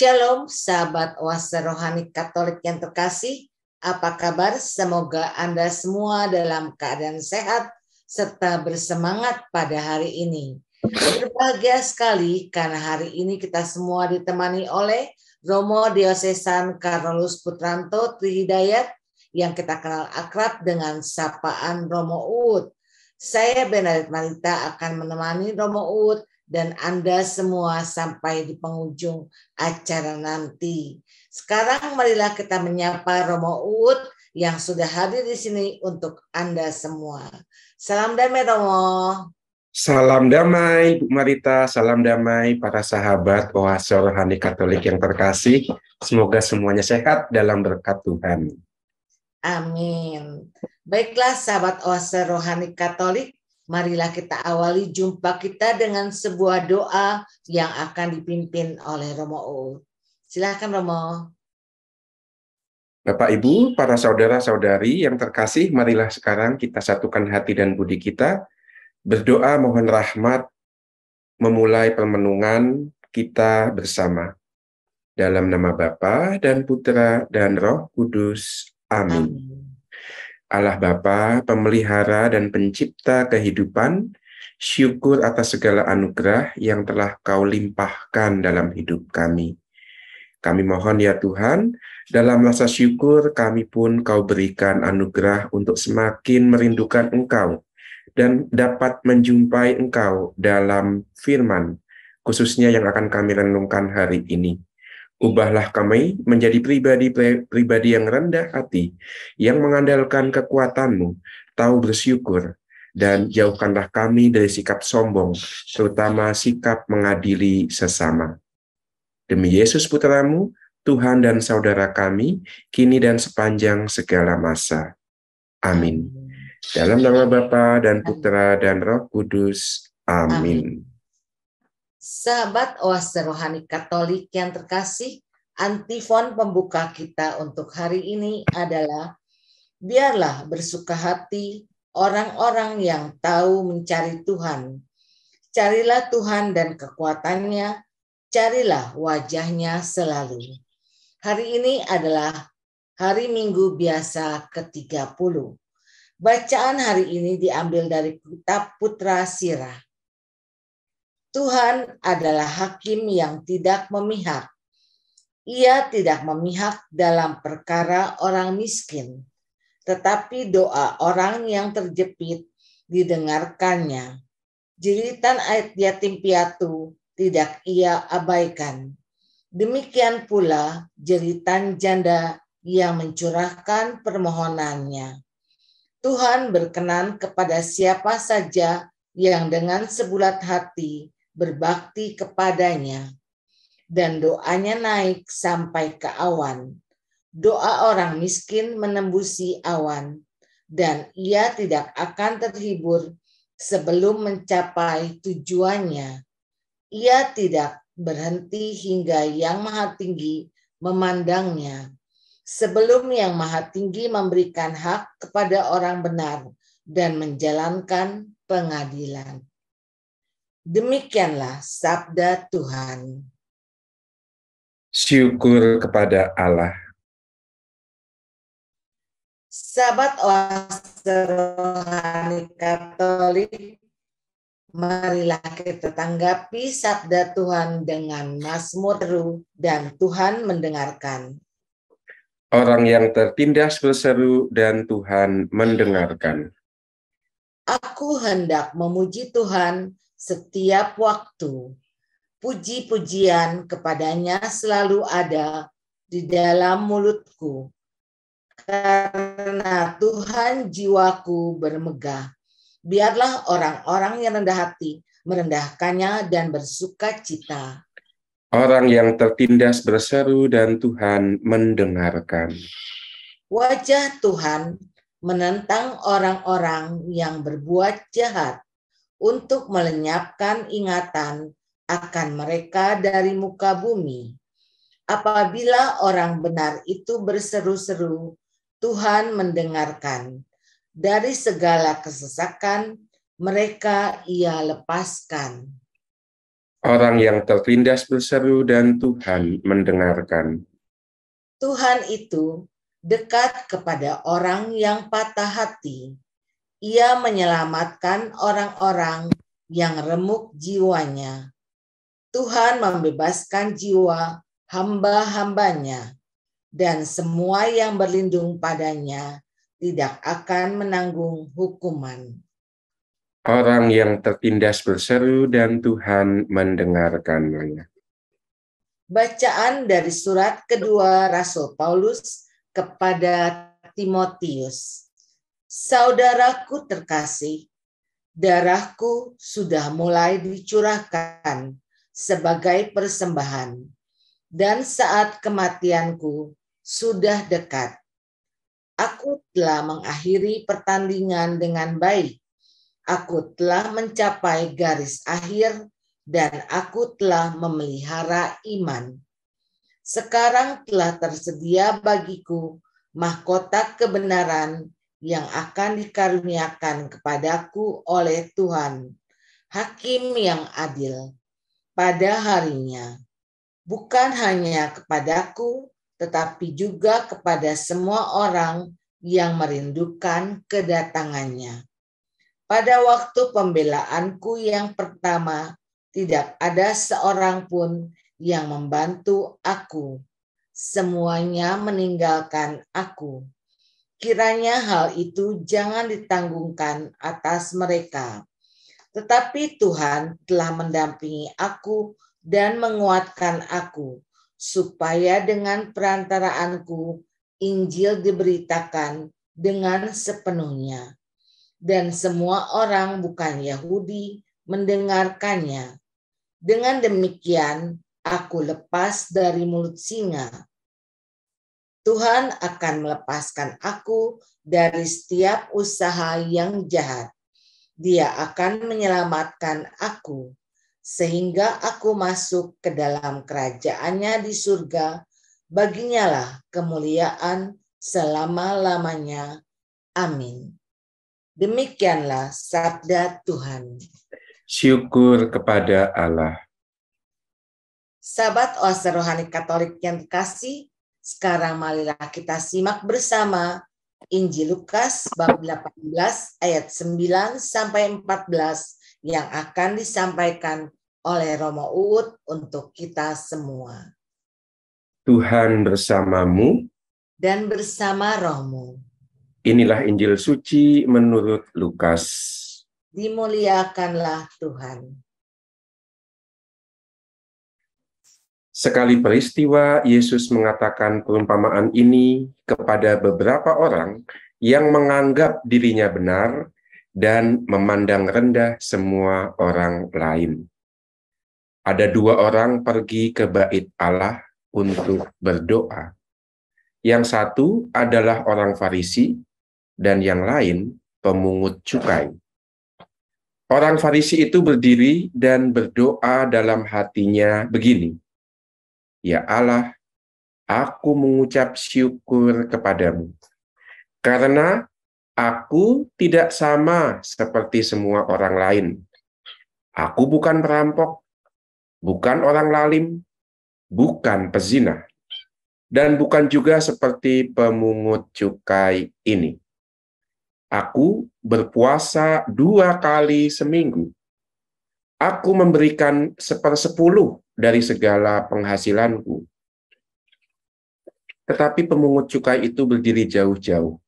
Shalom sahabat oase rohani Katolik yang terkasih. Apa kabar? Semoga Anda semua dalam keadaan sehat serta bersemangat pada hari ini. Berbahagia sekali karena hari ini kita semua ditemani oleh Romo Diosesan Carolus Putranto Trihidayat yang kita kenal akrab dengan sapaan Romo Uud. Saya Benedict Marita akan menemani Romo Uud dan Anda semua sampai di penghujung acara nanti. Sekarang marilah kita menyapa Romo Uut yang sudah hadir di sini untuk Anda semua. Salam damai Romo. Salam damai Bu Marita, salam damai para sahabat Oase Rohani Katolik yang terkasih. Semoga semuanya sehat dalam berkat Tuhan. Amin. Baiklah sahabat Oase Rohani Katolik, marilah kita awali jumpa kita dengan sebuah doa yang akan dipimpin oleh Romo O. Silahkan Romo. Bapak, Ibu, para saudara-saudari yang terkasih, marilah sekarang kita satukan hati dan budi kita, berdoa mohon rahmat, memulai pemenungan kita bersama. Dalam nama Bapa dan Putra dan Roh Kudus. Amin. Amin. Allah Bapa, pemelihara dan pencipta kehidupan, syukur atas segala anugerah yang telah kau limpahkan dalam hidup kami. Kami mohon ya Tuhan, dalam rasa syukur kami pun kau berikan anugerah untuk semakin merindukan engkau dan dapat menjumpai engkau dalam firman, khususnya yang akan kami renungkan hari ini. Ubahlah kami menjadi pribadi-pribadi yang rendah hati, yang mengandalkan kekuatanmu, tahu bersyukur, dan jauhkanlah kami dari sikap sombong, terutama sikap mengadili sesama. Demi Yesus Putramu, Tuhan dan Saudara kami, kini dan sepanjang segala masa. Amin. Dalam nama Bapa dan Putra dan Roh Kudus. Amin. Amin. Sahabat Oase Rohani Katolik yang terkasih, antifon pembuka kita untuk hari ini adalah biarlah bersuka hati orang-orang yang tahu mencari Tuhan. Carilah Tuhan dan kekuatannya, carilah wajahnya selalu. Hari ini adalah hari Minggu biasa ke-30. Bacaan hari ini diambil dari kitab Putra Sirah Tuhan adalah hakim yang tidak memihak. Ia tidak memihak dalam perkara orang miskin, tetapi doa orang yang terjepit didengarkannya. Jeritan ayat yatim piatu tidak ia abaikan. Demikian pula jeritan janda yang mencurahkan permohonannya. Tuhan berkenan kepada siapa saja yang dengan sebulat hati berbakti kepadanya, dan doanya naik sampai ke awan. Doa orang miskin menembusi awan, dan ia tidak akan terhibur sebelum mencapai tujuannya. Ia tidak berhenti hingga Yang Maha Tinggi memandangnya. Sebelum Yang Maha Tinggi memberikan hak kepada orang benar dan menjalankan pengadilan. Demikianlah sabda Tuhan. Syukur kepada Allah. Sahabat Oase Rohani Katolik, marilah kita tanggapi sabda Tuhan dengan Mazmur dan Tuhan mendengarkan. Orang yang tertindas berseru dan Tuhan mendengarkan. Aku hendak memuji Tuhan setiap waktu. Puji-pujian kepadanya selalu ada di dalam mulutku, karena Tuhan jiwaku bermegah. Biarlah orang-orang yang rendah hati merendahkannya dan bersuka cita. Orang yang tertindas berseru dan Tuhan mendengarkan. Wajah Tuhan menentang orang-orang yang berbuat jahat untuk melenyapkan ingatan akan mereka dari muka bumi. Apabila orang benar itu berseru-seru, Tuhan mendengarkan. Dari segala kesesakan, mereka ia lepaskan. Orang yang tertindas berseru dan Tuhan mendengarkan. Tuhan itu dekat kepada orang yang patah hati ia menyelamatkan orang-orang yang remuk jiwanya. Tuhan membebaskan jiwa hamba-hambanya, dan semua yang berlindung padanya tidak akan menanggung hukuman. Orang yang tertindas berseru dan Tuhan mendengarkannya. Bacaan dari surat kedua Rasul Paulus kepada Timotius. Saudaraku terkasih, darahku sudah mulai dicurahkan sebagai persembahan, dan saat kematianku sudah dekat. Aku telah mengakhiri pertandingan dengan baik. Aku telah mencapai garis akhir dan aku telah memelihara iman. Sekarang telah tersedia bagiku mahkota kebenaran yang akan dikaruniakan kepadaku oleh Tuhan, Hakim yang adil, pada harinya, bukan hanya kepadaku, tetapi juga kepada semua orang yang merindukan kedatangannya. Pada waktu pembelaanku yang pertama, tidak ada seorang pun yang membantu aku. Semuanya meninggalkan aku Kiranya hal itu jangan ditanggungkan atas mereka. Tetapi Tuhan telah mendampingi aku dan menguatkan aku, supaya dengan perantaraanku Injil diberitakan dengan sepenuhnya. Dan semua orang bukan Yahudi mendengarkannya. Dengan demikian, aku lepas dari mulut singa Tuhan akan melepaskan aku dari setiap usaha yang jahat. Dia akan menyelamatkan aku, sehingga aku masuk ke dalam kerajaannya di surga. Baginya lah kemuliaan selama-lamanya. Amin. Demikianlah sabda Tuhan. Syukur kepada Allah. Sahabat Oase Rohani Katolik yang kasih. Sekarang marilah kita simak bersama Injil Lukas bab 18 ayat 9 sampai 14 yang akan disampaikan oleh Romo Uut untuk kita semua. Tuhan bersamamu dan bersama Romo Inilah Injil suci menurut Lukas. Dimuliakanlah Tuhan. Sekali peristiwa, Yesus mengatakan perumpamaan ini kepada beberapa orang yang menganggap dirinya benar dan memandang rendah semua orang lain. Ada dua orang pergi ke bait Allah untuk berdoa. Yang satu adalah orang Farisi, dan yang lain pemungut cukai. Orang Farisi itu berdiri dan berdoa dalam hatinya begini, Ya Allah, aku mengucap syukur kepadamu. Karena aku tidak sama seperti semua orang lain. Aku bukan perampok, bukan orang lalim, bukan pezina, dan bukan juga seperti pemungut cukai ini. Aku berpuasa dua kali seminggu. Aku memberikan sepersepuluh dari segala penghasilanku. Tetapi pemungut cukai itu berdiri jauh-jauh.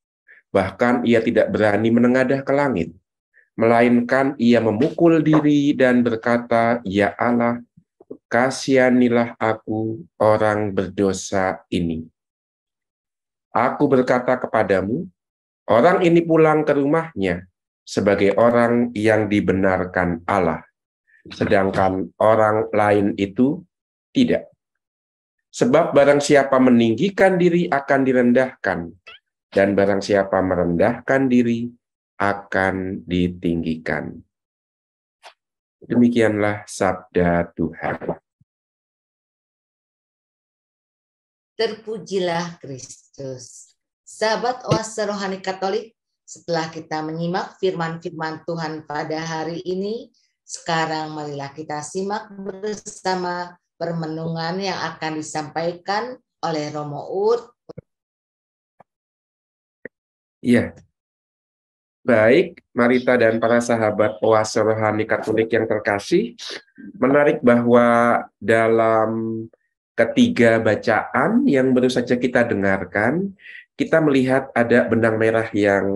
Bahkan ia tidak berani menengadah ke langit. Melainkan ia memukul diri dan berkata, Ya Allah, kasihanilah aku orang berdosa ini. Aku berkata kepadamu, orang ini pulang ke rumahnya sebagai orang yang dibenarkan Allah sedangkan orang lain itu tidak. Sebab barang siapa meninggikan diri akan direndahkan, dan barang siapa merendahkan diri akan ditinggikan. Demikianlah sabda Tuhan. Terpujilah Kristus. Sahabat Oase Rohani Katolik, setelah kita menyimak firman-firman Tuhan pada hari ini, sekarang marilah kita simak bersama permenungan yang akan disampaikan oleh Romo Ut. Iya. Baik, Marita dan para sahabat oase rohani Katolik yang terkasih, menarik bahwa dalam ketiga bacaan yang baru saja kita dengarkan, kita melihat ada benang merah yang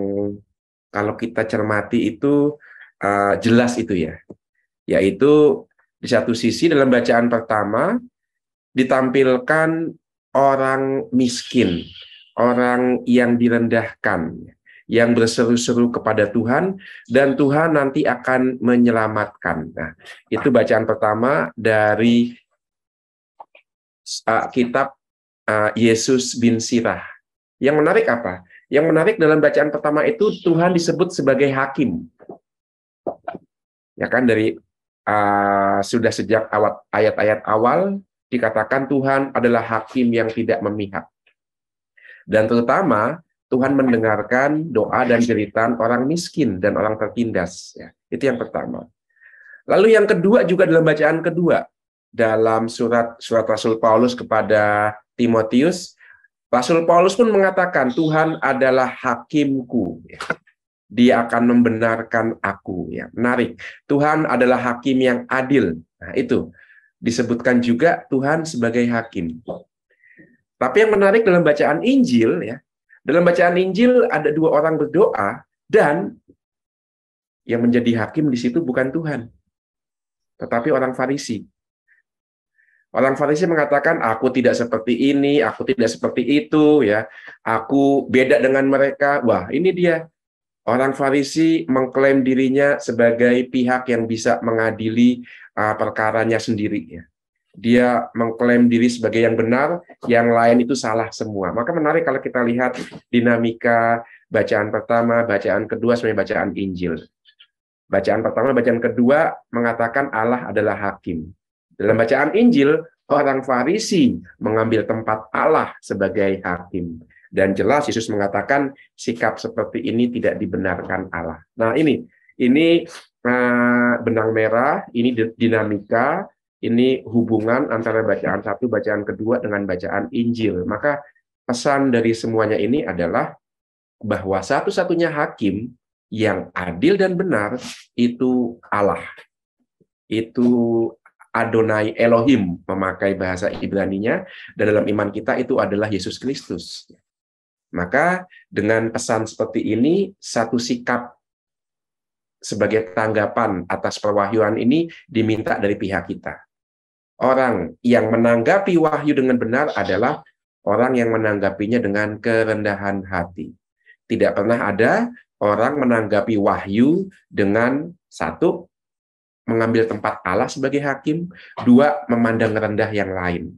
kalau kita cermati itu uh, jelas itu ya yaitu di satu sisi dalam bacaan pertama ditampilkan orang miskin, orang yang direndahkan, yang berseru-seru kepada Tuhan dan Tuhan nanti akan menyelamatkan. Nah, itu bacaan pertama dari uh, kitab uh, Yesus bin Sirah. Yang menarik apa? Yang menarik dalam bacaan pertama itu Tuhan disebut sebagai hakim. Ya kan dari Ah, sudah sejak ayat-ayat awal dikatakan Tuhan adalah hakim yang tidak memihak. Dan terutama Tuhan mendengarkan doa dan jeritan orang miskin dan orang tertindas. Ya, itu yang pertama. Lalu yang kedua juga dalam bacaan kedua dalam surat surat Rasul Paulus kepada Timotius, Rasul Paulus pun mengatakan Tuhan adalah hakimku. Ya dia akan membenarkan aku ya menarik Tuhan adalah hakim yang adil nah itu disebutkan juga Tuhan sebagai hakim tapi yang menarik dalam bacaan Injil ya dalam bacaan Injil ada dua orang berdoa dan yang menjadi hakim di situ bukan Tuhan tetapi orang Farisi Orang Farisi mengatakan, aku tidak seperti ini, aku tidak seperti itu, ya, aku beda dengan mereka. Wah, ini dia Orang Farisi mengklaim dirinya sebagai pihak yang bisa mengadili uh, perkaranya sendiri. Ya. Dia mengklaim diri sebagai yang benar, yang lain itu salah semua. Maka menarik kalau kita lihat dinamika bacaan pertama, bacaan kedua, sebenarnya bacaan Injil. Bacaan pertama, bacaan kedua mengatakan Allah adalah hakim. Dalam bacaan Injil, orang Farisi mengambil tempat Allah sebagai hakim. Dan jelas Yesus mengatakan sikap seperti ini tidak dibenarkan Allah. Nah ini, ini eh, benang merah, ini dinamika, ini hubungan antara bacaan satu, bacaan kedua dengan bacaan Injil. Maka pesan dari semuanya ini adalah bahwa satu-satunya hakim yang adil dan benar itu Allah. Itu Adonai Elohim memakai bahasa Ibrani-nya dan dalam iman kita itu adalah Yesus Kristus. Maka dengan pesan seperti ini, satu sikap sebagai tanggapan atas perwahyuan ini diminta dari pihak kita. Orang yang menanggapi wahyu dengan benar adalah orang yang menanggapinya dengan kerendahan hati. Tidak pernah ada orang menanggapi wahyu dengan satu mengambil tempat Allah sebagai hakim, dua memandang rendah yang lain.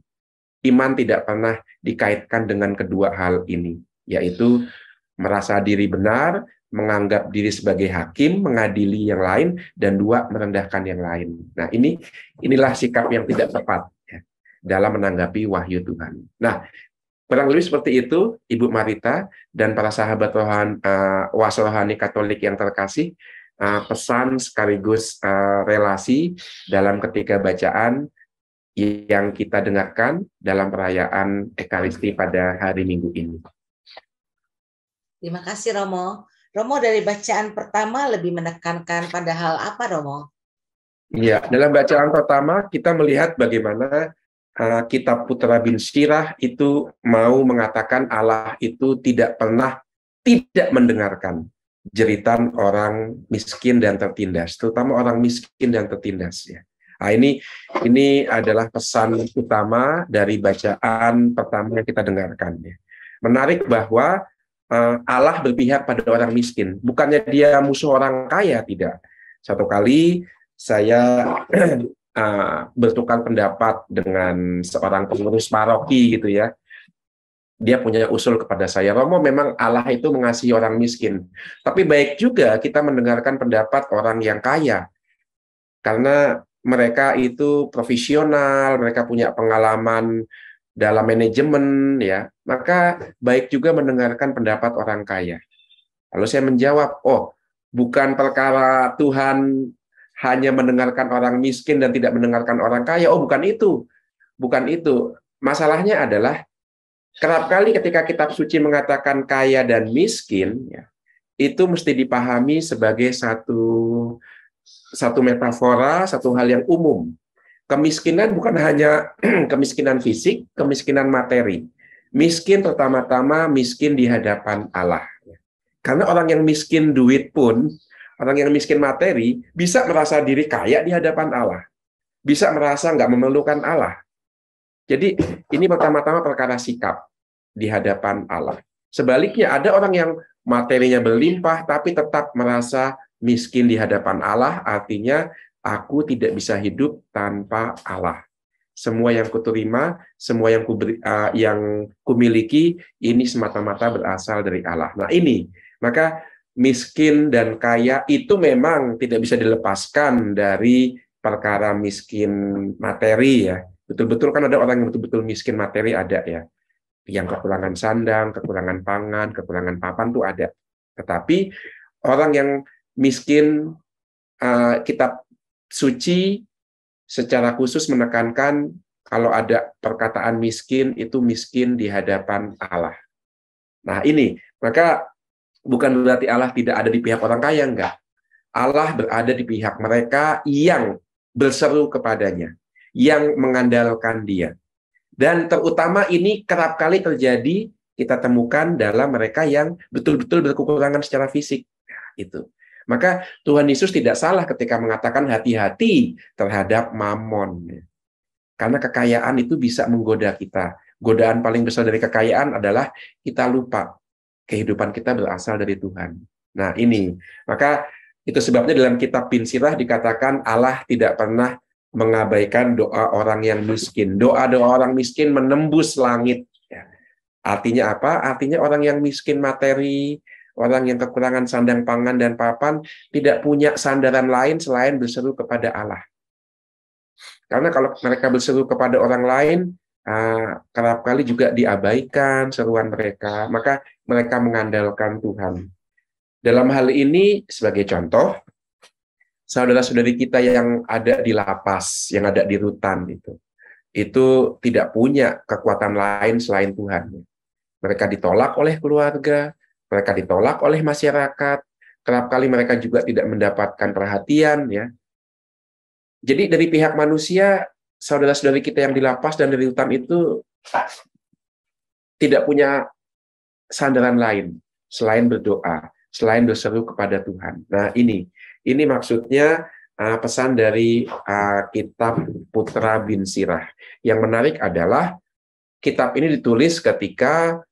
Iman tidak pernah dikaitkan dengan kedua hal ini yaitu merasa diri benar, menganggap diri sebagai hakim, mengadili yang lain, dan dua merendahkan yang lain. Nah ini inilah sikap yang tidak tepat ya, dalam menanggapi wahyu Tuhan. Nah kurang lebih seperti itu Ibu Marita dan para sahabat rohan, uh, eh, wasrohani Katolik yang terkasih uh, pesan sekaligus uh, relasi dalam ketika bacaan yang kita dengarkan dalam perayaan Ekaristi pada hari Minggu ini. Terima kasih Romo. Romo dari bacaan pertama lebih menekankan pada hal apa Romo? Iya, dalam bacaan pertama kita melihat bagaimana uh, kitab Putra bin Sirah itu mau mengatakan Allah itu tidak pernah tidak mendengarkan jeritan orang miskin dan tertindas, terutama orang miskin dan tertindas ya. Nah, ini ini adalah pesan utama dari bacaan pertama yang kita dengarkan ya. Menarik bahwa Eh, Allah berpihak pada orang miskin. Bukannya dia musuh orang kaya, tidak. Satu kali saya eh, bertukar pendapat dengan seorang pengurus paroki gitu ya. Dia punya usul kepada saya, Romo memang Allah itu mengasihi orang miskin. Tapi baik juga kita mendengarkan pendapat orang yang kaya. Karena mereka itu profesional, mereka punya pengalaman dalam manajemen ya maka baik juga mendengarkan pendapat orang kaya. Lalu saya menjawab, oh bukan perkara Tuhan hanya mendengarkan orang miskin dan tidak mendengarkan orang kaya. Oh bukan itu, bukan itu. Masalahnya adalah kerap kali ketika kitab suci mengatakan kaya dan miskin, ya, itu mesti dipahami sebagai satu satu metafora, satu hal yang umum. Kemiskinan bukan hanya kemiskinan fisik, kemiskinan materi. Miskin pertama-tama miskin di hadapan Allah. Karena orang yang miskin duit pun, orang yang miskin materi, bisa merasa diri kaya di hadapan Allah. Bisa merasa nggak memerlukan Allah. Jadi ini pertama-tama perkara sikap di hadapan Allah. Sebaliknya ada orang yang materinya berlimpah tapi tetap merasa miskin di hadapan Allah, artinya aku tidak bisa hidup tanpa Allah semua yang kuterima, semua yang ku uh, yang kumiliki ini semata-mata berasal dari Allah. Nah, ini maka miskin dan kaya itu memang tidak bisa dilepaskan dari perkara miskin materi ya. Betul-betul kan ada orang yang betul-betul miskin materi ada ya. Yang kekurangan sandang, kekurangan pangan, kekurangan papan tuh ada. Tetapi orang yang miskin uh, kitab suci secara khusus menekankan kalau ada perkataan miskin itu miskin di hadapan Allah. Nah, ini maka bukan berarti Allah tidak ada di pihak orang kaya enggak. Allah berada di pihak mereka yang berseru kepadanya, yang mengandalkan Dia. Dan terutama ini kerap kali terjadi kita temukan dalam mereka yang betul-betul berkekurangan secara fisik. Nah, itu. Maka Tuhan Yesus tidak salah ketika mengatakan hati-hati terhadap mamon. Karena kekayaan itu bisa menggoda kita. Godaan paling besar dari kekayaan adalah kita lupa kehidupan kita berasal dari Tuhan. Nah, ini. Maka itu sebabnya dalam kitab Pinsirah dikatakan Allah tidak pernah mengabaikan doa orang yang miskin. Doa-doa orang miskin menembus langit. Ya. Artinya apa? Artinya orang yang miskin materi, Orang yang kekurangan sandang pangan dan papan tidak punya sandaran lain selain berseru kepada Allah. Karena kalau mereka berseru kepada orang lain, ah, kerap kali juga diabaikan seruan mereka, maka mereka mengandalkan Tuhan. Dalam hal ini, sebagai contoh, saudara-saudari kita yang ada di lapas, yang ada di rutan itu, itu tidak punya kekuatan lain selain Tuhan. Mereka ditolak oleh keluarga, mereka ditolak oleh masyarakat, kerap kali mereka juga tidak mendapatkan perhatian ya. Jadi dari pihak manusia, saudara-saudari kita yang dilapas dan dari hutan itu tidak punya sandaran lain selain berdoa, selain berseru kepada Tuhan. Nah, ini ini maksudnya uh, pesan dari uh, kitab Putra bin Sirah. Yang menarik adalah kitab ini ditulis ketika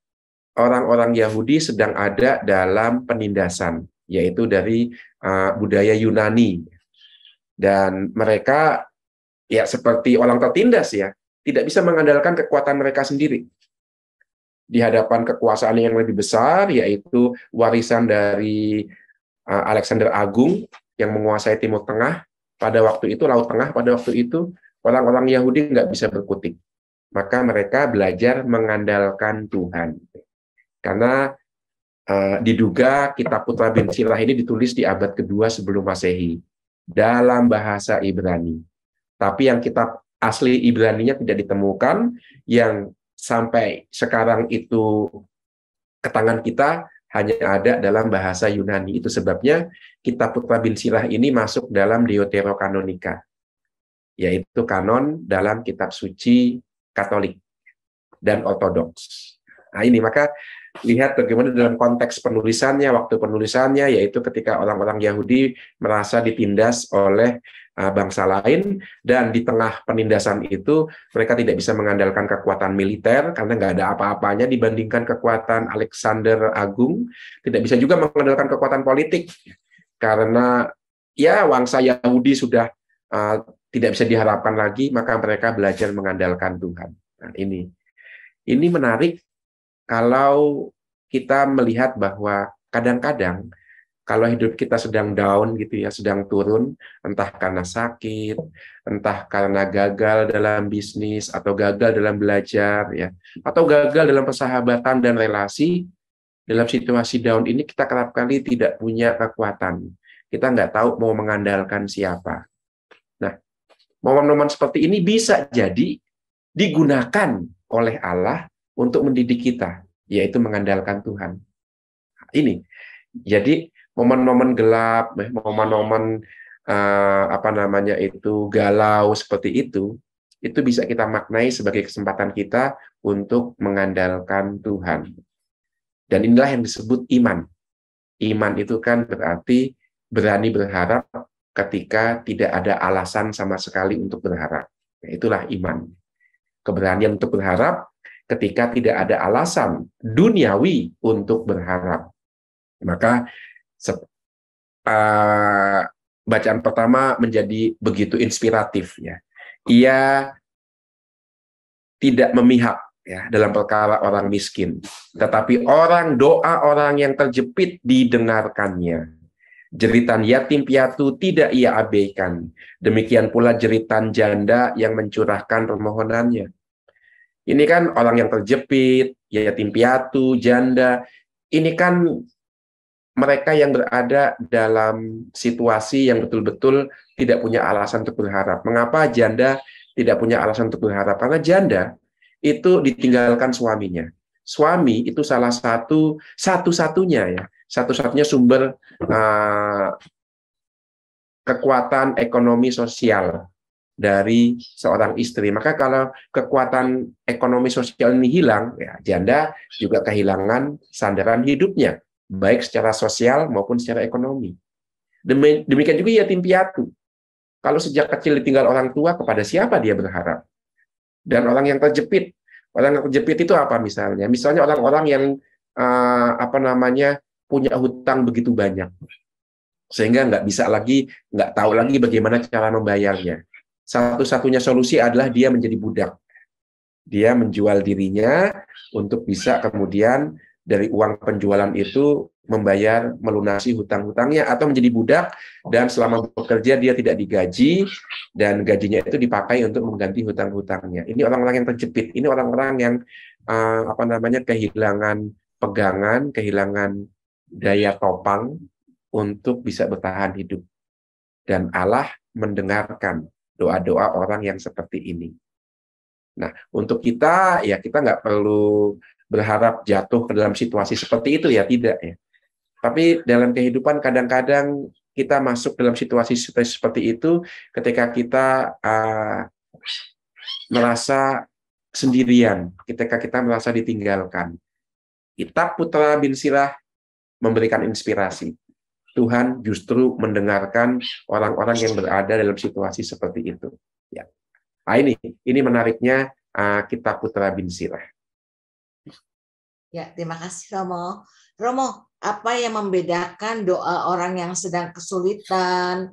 orang-orang Yahudi sedang ada dalam penindasan, yaitu dari uh, budaya Yunani. Dan mereka ya seperti orang tertindas ya, tidak bisa mengandalkan kekuatan mereka sendiri. Di hadapan kekuasaan yang lebih besar, yaitu warisan dari uh, Alexander Agung yang menguasai Timur Tengah pada waktu itu, Laut Tengah pada waktu itu, orang-orang Yahudi nggak bisa berkutik. Maka mereka belajar mengandalkan Tuhan karena uh, diduga kitab Putra bin Silah ini ditulis di abad kedua sebelum Masehi dalam bahasa Ibrani. Tapi yang kitab asli Ibrani-nya tidak ditemukan, yang sampai sekarang itu ke tangan kita hanya ada dalam bahasa Yunani. Itu sebabnya kitab Putra bin Silah ini masuk dalam kanonika, yaitu kanon dalam kitab suci Katolik dan Ortodoks. Nah ini maka lihat bagaimana dalam konteks penulisannya, waktu penulisannya, yaitu ketika orang-orang Yahudi merasa ditindas oleh uh, bangsa lain, dan di tengah penindasan itu mereka tidak bisa mengandalkan kekuatan militer karena nggak ada apa-apanya dibandingkan kekuatan Alexander Agung, tidak bisa juga mengandalkan kekuatan politik karena ya wangsa Yahudi sudah uh, tidak bisa diharapkan lagi, maka mereka belajar mengandalkan Tuhan. Nah, ini ini menarik kalau kita melihat bahwa kadang-kadang kalau hidup kita sedang down gitu ya, sedang turun, entah karena sakit, entah karena gagal dalam bisnis atau gagal dalam belajar ya, atau gagal dalam persahabatan dan relasi, dalam situasi down ini kita kerap kali tidak punya kekuatan. Kita nggak tahu mau mengandalkan siapa. Nah, momen-momen seperti ini bisa jadi digunakan oleh Allah untuk mendidik kita, yaitu mengandalkan Tuhan. Ini. Jadi momen-momen gelap, eh, momen-momen uh, apa namanya itu galau seperti itu, itu bisa kita maknai sebagai kesempatan kita untuk mengandalkan Tuhan. Dan inilah yang disebut iman. Iman itu kan berarti berani berharap ketika tidak ada alasan sama sekali untuk berharap. Nah, itulah iman. Keberanian untuk berharap ketika tidak ada alasan duniawi untuk berharap. Maka uh, bacaan pertama menjadi begitu inspiratif ya. Ia tidak memihak ya dalam perkara orang miskin, tetapi orang doa orang yang terjepit didengarkannya. Jeritan yatim piatu tidak ia abaikan. Demikian pula jeritan janda yang mencurahkan permohonannya. Ini kan orang yang terjepit, yatim piatu, janda. Ini kan mereka yang berada dalam situasi yang betul-betul tidak punya alasan untuk berharap. Mengapa janda tidak punya alasan untuk berharap? Karena janda itu ditinggalkan suaminya. Suami itu salah satu satu-satunya ya, satu-satunya sumber uh, kekuatan ekonomi sosial dari seorang istri. Maka kalau kekuatan ekonomi sosial ini hilang, ya janda juga kehilangan sandaran hidupnya, baik secara sosial maupun secara ekonomi. Demikian juga yatim piatu. Kalau sejak kecil ditinggal orang tua, kepada siapa dia berharap? Dan orang yang terjepit, orang yang terjepit itu apa misalnya? Misalnya orang-orang yang uh, apa namanya punya hutang begitu banyak, sehingga nggak bisa lagi, nggak tahu lagi bagaimana cara membayarnya satu-satunya solusi adalah dia menjadi budak. Dia menjual dirinya untuk bisa kemudian dari uang penjualan itu membayar melunasi hutang-hutangnya atau menjadi budak dan selama bekerja dia tidak digaji dan gajinya itu dipakai untuk mengganti hutang-hutangnya. Ini orang-orang yang terjepit, ini orang-orang yang uh, apa namanya kehilangan pegangan, kehilangan daya topang untuk bisa bertahan hidup. Dan Allah mendengarkan doa-doa orang yang seperti ini. Nah, untuk kita ya kita nggak perlu berharap jatuh ke dalam situasi seperti itu ya tidak ya. Tapi dalam kehidupan kadang-kadang kita masuk dalam situasi seperti itu ketika kita uh, merasa sendirian, ketika kita merasa ditinggalkan. Kitab Putra bin Sirah memberikan inspirasi. Tuhan justru mendengarkan orang-orang yang berada dalam situasi seperti itu. Ya. Nah, ini ini menariknya uh, kita Putra bin Sirah. Ya, terima kasih Romo. Romo, apa yang membedakan doa orang yang sedang kesulitan,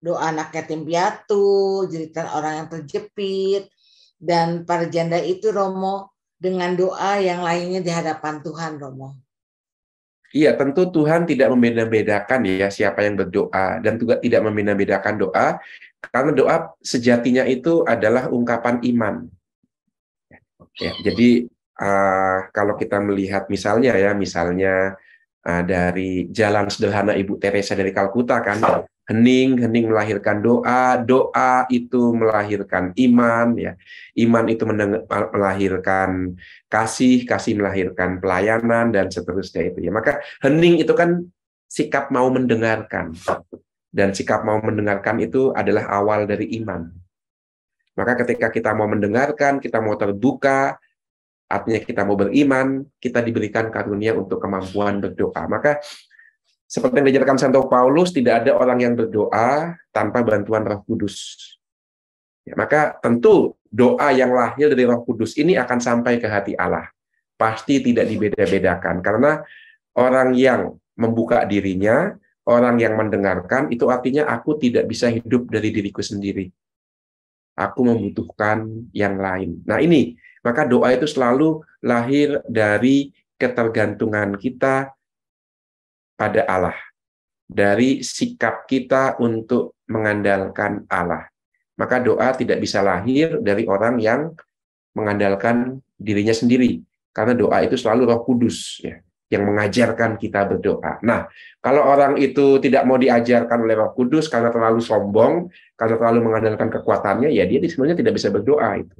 doa anak yatim piatu, jeritan orang yang terjepit, dan para janda itu Romo dengan doa yang lainnya di hadapan Tuhan Romo? Iya, tentu Tuhan tidak membeda-bedakan ya siapa yang berdoa dan juga tidak membeda-bedakan doa karena doa sejatinya itu adalah ungkapan iman. Ya, jadi uh, kalau kita melihat misalnya ya, misalnya uh, dari jalan sederhana Ibu Teresa dari Kalkuta kan, hening, hening melahirkan doa, doa itu melahirkan iman ya. Iman itu melahirkan kasih, kasih melahirkan pelayanan dan seterusnya itu ya. Maka hening itu kan sikap mau mendengarkan. Dan sikap mau mendengarkan itu adalah awal dari iman. Maka ketika kita mau mendengarkan, kita mau terbuka, artinya kita mau beriman, kita diberikan karunia untuk kemampuan berdoa. Maka seperti yang diajarkan Santo Paulus, tidak ada orang yang berdoa tanpa bantuan Roh Kudus. Ya, maka tentu doa yang lahir dari Roh Kudus ini akan sampai ke hati Allah. Pasti tidak dibeda-bedakan karena orang yang membuka dirinya, orang yang mendengarkan itu artinya aku tidak bisa hidup dari diriku sendiri. Aku membutuhkan yang lain. Nah, ini maka doa itu selalu lahir dari ketergantungan kita pada Allah, dari sikap kita untuk mengandalkan Allah. Maka doa tidak bisa lahir dari orang yang mengandalkan dirinya sendiri, karena doa itu selalu Roh Kudus ya yang mengajarkan kita berdoa. Nah, kalau orang itu tidak mau diajarkan oleh Roh Kudus karena terlalu sombong, karena terlalu mengandalkan kekuatannya, ya dia sebenarnya tidak bisa berdoa itu.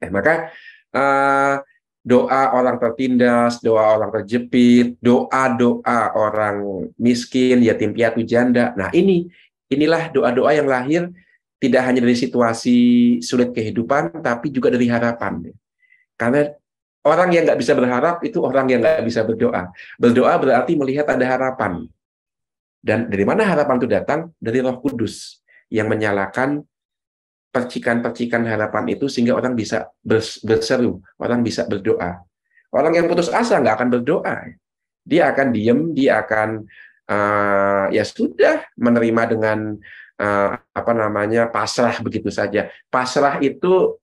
Eh, maka uh, doa orang tertindas, doa orang terjepit, doa-doa orang miskin, yatim piatu, janda. Nah, ini inilah doa-doa yang lahir tidak hanya dari situasi sulit kehidupan, tapi juga dari harapan. Karena orang yang nggak bisa berharap itu orang yang nggak bisa berdoa. Berdoa berarti melihat ada harapan. Dan dari mana harapan itu datang? Dari Roh Kudus yang menyalakan percikan-percikan harapan itu sehingga orang bisa berseru, orang bisa berdoa. Orang yang putus asa nggak akan berdoa. Dia akan diem, dia akan uh, ya sudah menerima dengan uh, apa namanya pasrah begitu saja. Pasrah itu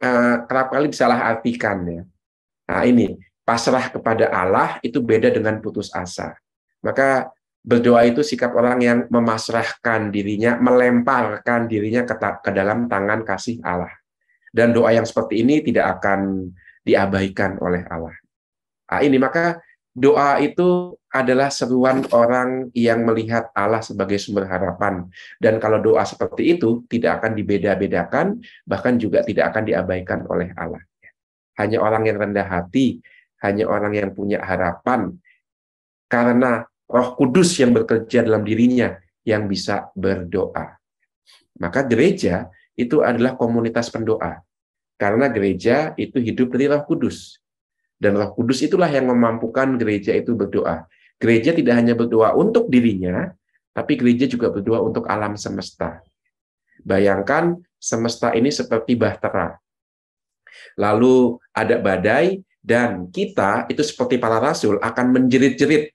uh, kerap kali disalah artikan ya. Nah ini pasrah kepada Allah itu beda dengan putus asa. Maka Berdoa itu sikap orang yang memasrahkan dirinya, melemparkan dirinya ke, ke dalam tangan kasih Allah. Dan doa yang seperti ini tidak akan diabaikan oleh Allah. Nah, ini maka doa itu adalah seruan orang yang melihat Allah sebagai sumber harapan. Dan kalau doa seperti itu tidak akan dibeda-bedakan, bahkan juga tidak akan diabaikan oleh Allah. Hanya orang yang rendah hati, hanya orang yang punya harapan, karena Roh Kudus yang bekerja dalam dirinya yang bisa berdoa. Maka gereja itu adalah komunitas pendoa. Karena gereja itu hidup dari Roh Kudus. Dan Roh Kudus itulah yang memampukan gereja itu berdoa. Gereja tidak hanya berdoa untuk dirinya, tapi gereja juga berdoa untuk alam semesta. Bayangkan semesta ini seperti bahtera. Lalu ada badai dan kita itu seperti para rasul akan menjerit-jerit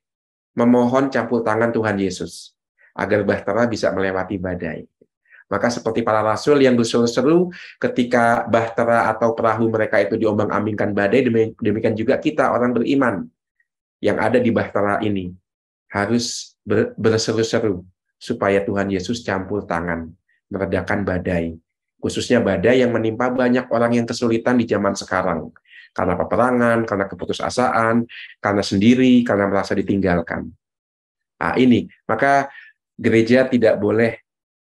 memohon campur tangan Tuhan Yesus agar bahtera bisa melewati badai. Maka seperti para rasul yang berseru-seru ketika bahtera atau perahu mereka itu diombang-ambingkan badai, demikian juga kita orang beriman yang ada di bahtera ini harus berseru-seru supaya Tuhan Yesus campur tangan meredakan badai, khususnya badai yang menimpa banyak orang yang kesulitan di zaman sekarang karena peperangan, karena keputusasaan, karena sendiri, karena merasa ditinggalkan. Nah, ini, maka gereja tidak boleh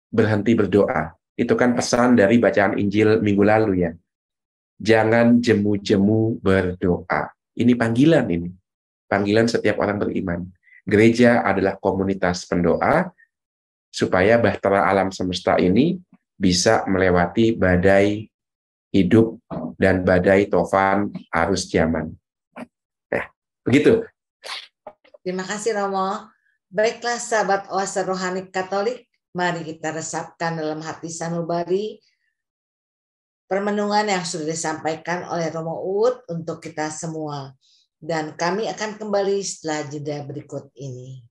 berhenti berdoa. Itu kan pesan dari bacaan Injil minggu lalu ya. Jangan jemu-jemu berdoa. Ini panggilan ini. Panggilan setiap orang beriman. Gereja adalah komunitas pendoa supaya bahtera alam semesta ini bisa melewati badai hidup dan badai tofan arus zaman. Ya, begitu. Terima kasih Romo. Baiklah sahabat oase rohani Katolik, mari kita resapkan dalam hati sanubari permenungan yang sudah disampaikan oleh Romo Uut untuk kita semua. Dan kami akan kembali setelah jeda berikut ini.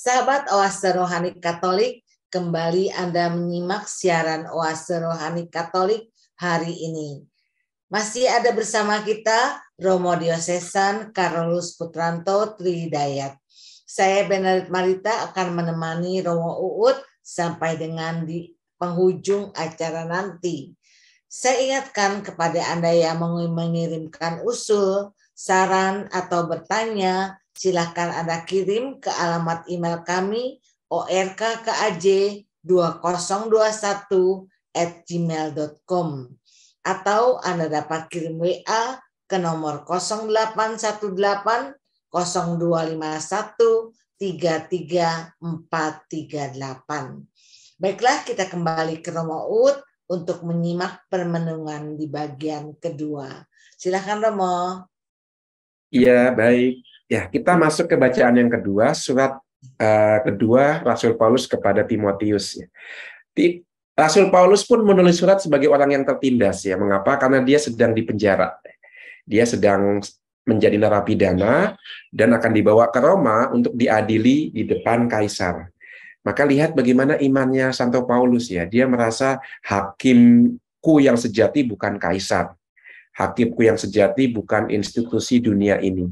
Sahabat Oase Rohani Katolik, kembali Anda menyimak siaran Oase Rohani Katolik hari ini. Masih ada bersama kita Romo Diosesan Carolus Putranto Tridayat. Saya Benedict Marita akan menemani Romo Uut sampai dengan di penghujung acara nanti. Saya ingatkan kepada Anda yang mengirimkan usul, saran, atau bertanya silahkan Anda kirim ke alamat email kami orkkaj2021 at gmail.com atau Anda dapat kirim WA ke nomor 0818 0251 33438. Baiklah, kita kembali ke Romo Ut untuk menyimak permenungan di bagian kedua. Silahkan Romo. Iya, baik. Ya, kita masuk ke bacaan yang kedua, surat uh, kedua Rasul Paulus kepada Timotius. Di, ya. Rasul Paulus pun menulis surat sebagai orang yang tertindas ya. Mengapa? Karena dia sedang di penjara, Dia sedang menjadi narapidana dan akan dibawa ke Roma untuk diadili di depan kaisar. Maka lihat bagaimana imannya Santo Paulus ya. Dia merasa hakimku yang sejati bukan kaisar. Hakimku yang sejati bukan institusi dunia ini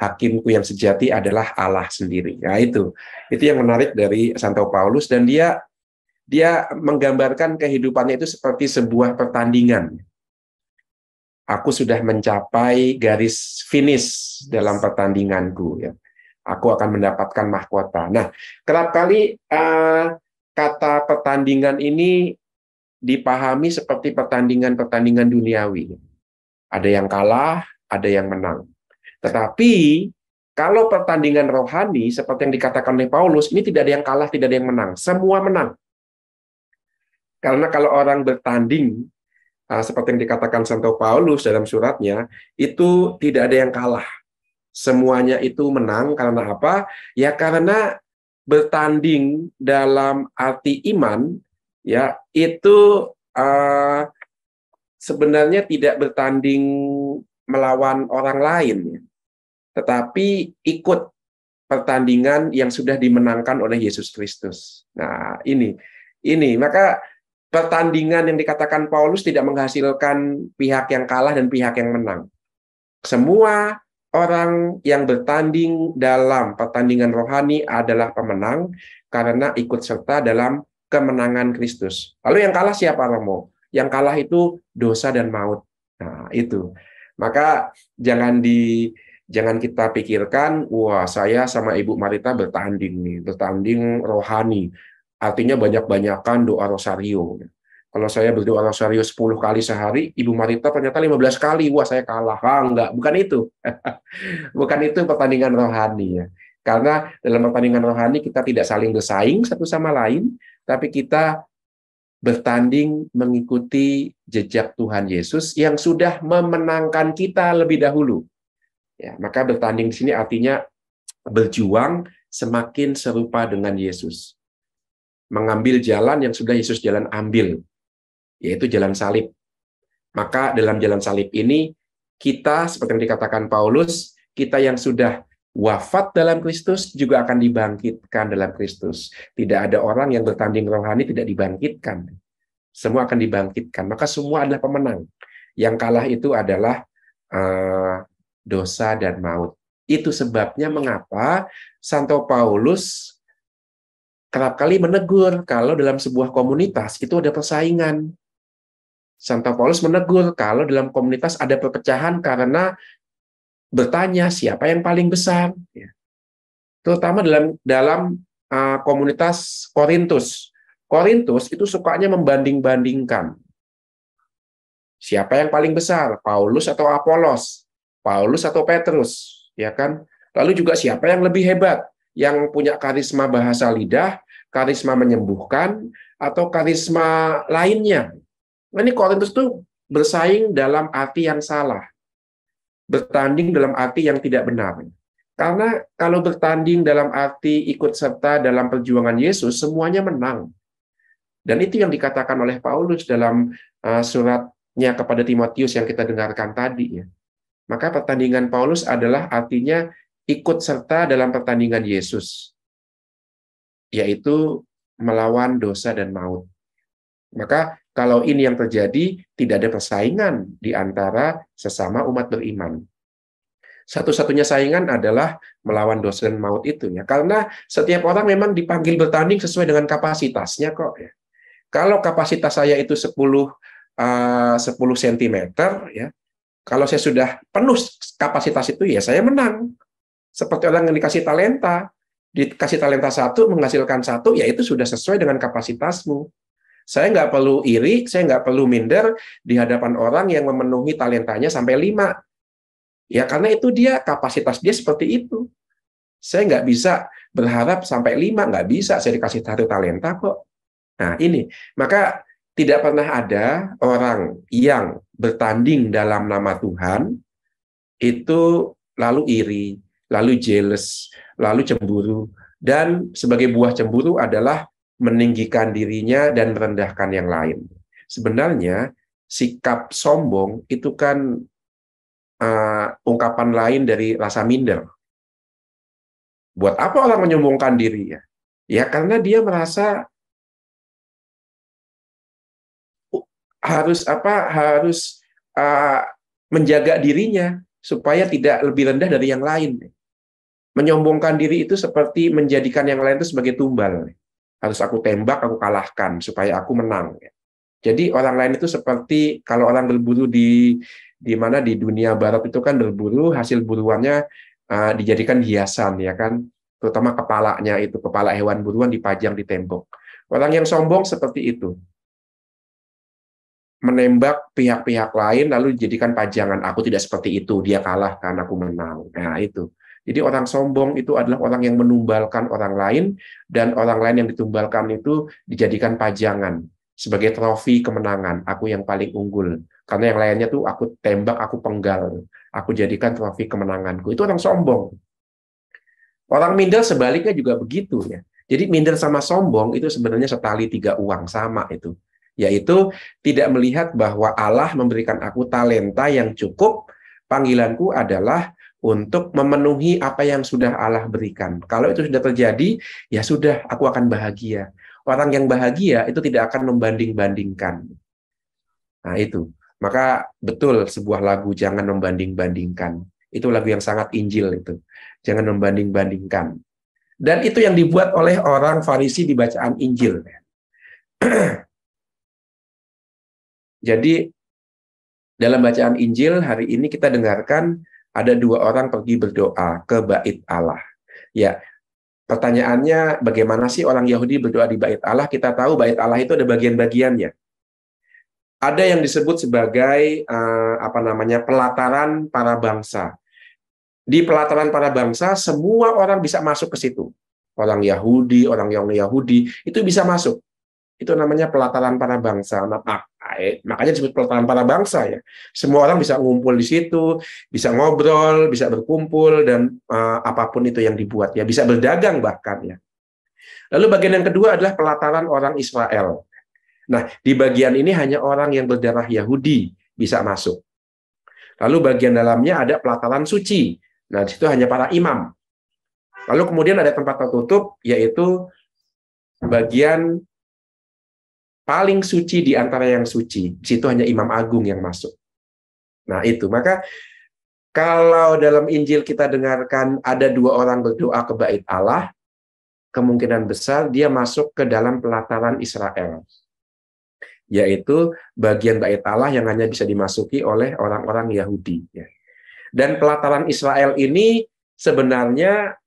hakimku yang sejati adalah Allah sendiri. Nah itu, itu yang menarik dari Santo Paulus dan dia dia menggambarkan kehidupannya itu seperti sebuah pertandingan. Aku sudah mencapai garis finish dalam pertandinganku. Ya. Aku akan mendapatkan mahkota. Nah, kerap kali uh, kata pertandingan ini dipahami seperti pertandingan-pertandingan duniawi. Ada yang kalah, ada yang menang tetapi kalau pertandingan rohani seperti yang dikatakan oleh Paulus, ini tidak ada yang kalah, tidak ada yang menang. Semua menang. Karena kalau orang bertanding ah, seperti yang dikatakan Santo Paulus dalam suratnya, itu tidak ada yang kalah. Semuanya itu menang karena apa? Ya karena bertanding dalam arti iman ya itu uh, sebenarnya tidak bertanding melawan orang lain ya tetapi ikut pertandingan yang sudah dimenangkan oleh Yesus Kristus. Nah, ini ini maka pertandingan yang dikatakan Paulus tidak menghasilkan pihak yang kalah dan pihak yang menang. Semua orang yang bertanding dalam pertandingan rohani adalah pemenang karena ikut serta dalam kemenangan Kristus. Lalu yang kalah siapa Romo? Yang kalah itu dosa dan maut. Nah, itu. Maka jangan di Jangan kita pikirkan, wah saya sama Ibu Marita bertanding nih, bertanding rohani. Artinya banyak-banyakan doa rosario. Kalau saya berdoa rosario 10 kali sehari, Ibu Marita ternyata 15 kali, wah saya kalah. Ah, enggak, bukan itu. bukan itu pertandingan rohani ya. Karena dalam pertandingan rohani kita tidak saling bersaing satu sama lain, tapi kita bertanding mengikuti jejak Tuhan Yesus yang sudah memenangkan kita lebih dahulu. Ya, maka bertanding di sini artinya berjuang semakin serupa dengan Yesus. Mengambil jalan yang sudah Yesus jalan ambil, yaitu jalan salib. Maka dalam jalan salib ini, kita seperti yang dikatakan Paulus, kita yang sudah wafat dalam Kristus juga akan dibangkitkan dalam Kristus. Tidak ada orang yang bertanding rohani tidak dibangkitkan. Semua akan dibangkitkan. Maka semua adalah pemenang. Yang kalah itu adalah uh, dosa dan maut. Itu sebabnya mengapa Santo Paulus kerap kali menegur kalau dalam sebuah komunitas itu ada persaingan. Santo Paulus menegur kalau dalam komunitas ada perpecahan karena bertanya siapa yang paling besar. Ya. Terutama dalam dalam uh, komunitas Korintus. Korintus itu sukanya membanding-bandingkan. Siapa yang paling besar, Paulus atau Apolos? Paulus atau Petrus, ya kan? Lalu juga siapa yang lebih hebat? Yang punya karisma bahasa lidah, karisma menyembuhkan, atau karisma lainnya. Nah, ini Korintus tuh bersaing dalam arti yang salah. Bertanding dalam arti yang tidak benar. Karena kalau bertanding dalam arti ikut serta dalam perjuangan Yesus, semuanya menang. Dan itu yang dikatakan oleh Paulus dalam uh, suratnya kepada Timotius yang kita dengarkan tadi ya. Maka pertandingan Paulus adalah artinya ikut serta dalam pertandingan Yesus, yaitu melawan dosa dan maut. Maka kalau ini yang terjadi, tidak ada persaingan di antara sesama umat beriman. Satu-satunya saingan adalah melawan dosa dan maut itu ya. Karena setiap orang memang dipanggil bertanding sesuai dengan kapasitasnya kok ya. Kalau kapasitas saya itu 10 uh, 10 cm ya, kalau saya sudah penuh kapasitas itu, ya saya menang. Seperti orang yang dikasih talenta, dikasih talenta satu, menghasilkan satu, ya itu sudah sesuai dengan kapasitasmu. Saya nggak perlu iri, saya nggak perlu minder di hadapan orang yang memenuhi talentanya sampai lima. Ya karena itu dia, kapasitas dia seperti itu. Saya nggak bisa berharap sampai lima, nggak bisa. Saya dikasih satu talenta kok. Nah ini, maka tidak pernah ada orang yang bertanding dalam nama Tuhan itu lalu iri, lalu jealous, lalu cemburu dan sebagai buah cemburu adalah meninggikan dirinya dan merendahkan yang lain. Sebenarnya sikap sombong itu kan uh, ungkapan lain dari rasa minder. Buat apa orang menyombongkan diri ya? Ya karena dia merasa harus apa harus uh, menjaga dirinya supaya tidak lebih rendah dari yang lain. Menyombongkan diri itu seperti menjadikan yang lain itu sebagai tumbal. Harus aku tembak, aku kalahkan supaya aku menang. Jadi orang lain itu seperti kalau orang berburu di di mana di dunia barat itu kan berburu hasil buruannya uh, dijadikan hiasan ya kan, terutama kepalanya itu kepala hewan buruan dipajang di tembok. Orang yang sombong seperti itu menembak pihak-pihak lain lalu dijadikan pajangan aku tidak seperti itu dia kalah karena aku menang nah itu jadi orang sombong itu adalah orang yang menumbalkan orang lain dan orang lain yang ditumbalkan itu dijadikan pajangan sebagai trofi kemenangan aku yang paling unggul karena yang lainnya tuh aku tembak aku penggal aku jadikan trofi kemenanganku itu orang sombong orang minder sebaliknya juga begitu ya jadi minder sama sombong itu sebenarnya setali tiga uang sama itu yaitu tidak melihat bahwa Allah memberikan aku talenta yang cukup, panggilanku adalah untuk memenuhi apa yang sudah Allah berikan. Kalau itu sudah terjadi, ya sudah, aku akan bahagia. Orang yang bahagia itu tidak akan membanding-bandingkan. Nah, itu. Maka betul sebuah lagu jangan membanding-bandingkan. Itu lagu yang sangat Injil itu. Jangan membanding-bandingkan. Dan itu yang dibuat oleh orang Farisi di bacaan Injil. Jadi dalam bacaan Injil hari ini kita dengarkan ada dua orang pergi berdoa ke bait Allah. Ya, pertanyaannya bagaimana sih orang Yahudi berdoa di bait Allah? Kita tahu bait Allah itu ada bagian-bagiannya. Ada yang disebut sebagai eh, apa namanya pelataran para bangsa. Di pelataran para bangsa semua orang bisa masuk ke situ. Orang Yahudi, orang yang Yahudi itu bisa masuk. Itu namanya pelataran para bangsa. Nah, makanya disebut pelataran para bangsa ya. Semua orang bisa ngumpul di situ, bisa ngobrol, bisa berkumpul dan uh, apapun itu yang dibuat ya, bisa berdagang bahkan ya. Lalu bagian yang kedua adalah pelataran orang Israel. Nah, di bagian ini hanya orang yang berdarah Yahudi bisa masuk. Lalu bagian dalamnya ada pelataran suci. Nah, di situ hanya para imam. Lalu kemudian ada tempat tertutup yaitu bagian paling suci di antara yang suci. Di situ hanya Imam Agung yang masuk. Nah, itu. Maka kalau dalam Injil kita dengarkan ada dua orang berdoa ke bait Allah, kemungkinan besar dia masuk ke dalam pelataran Israel. Yaitu bagian bait Allah yang hanya bisa dimasuki oleh orang-orang Yahudi. Ya. Dan pelataran Israel ini sebenarnya